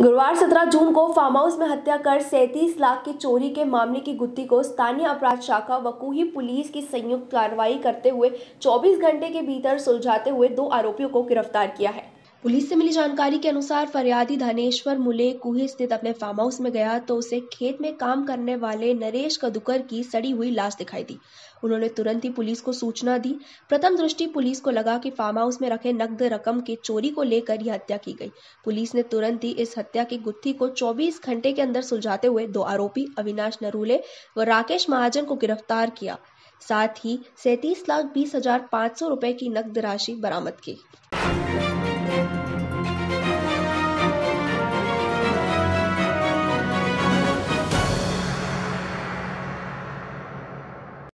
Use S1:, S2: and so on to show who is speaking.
S1: गुरुवार 17 जून को farm house में हत्या कर सैंतीस लाख की चोरी के मामले की गुत्थी को स्थानीय अपराध शाखा वकूही पुलिस की संयुक्त कार्रवाई करते हुए 24 घंटे के भीतर सुलझाते हुए दो आरोपियों को गिरफ्तार किया है पुलिस से मिली जानकारी के अनुसार फरियादी धनेश्वर मुले कुहे स्थित अपने फार्म हाउस में गया तो उसे खेत में काम करने वाले नरेश कदुकर की सड़ी हुई लाश दिखाई दी उन्होंने तुरंत ही पुलिस को सूचना दी प्रथम दृष्टि पुलिस को लगा कि फार्म हाउस में रखे नकद रकम के चोरी को लेकर यह हत्या की गई पुलिस ने तुरंत ही इस हत्या की गुत्थी को 24 घंटे के अंदर सुलझाते हुए दो आरोपी अविनाश नरूले व राकेश महाजन को गिरफ्तार किया साथ ही सैतीस लाख बीस हजार पाँच सौ रुपए की नकद राशि बरामद की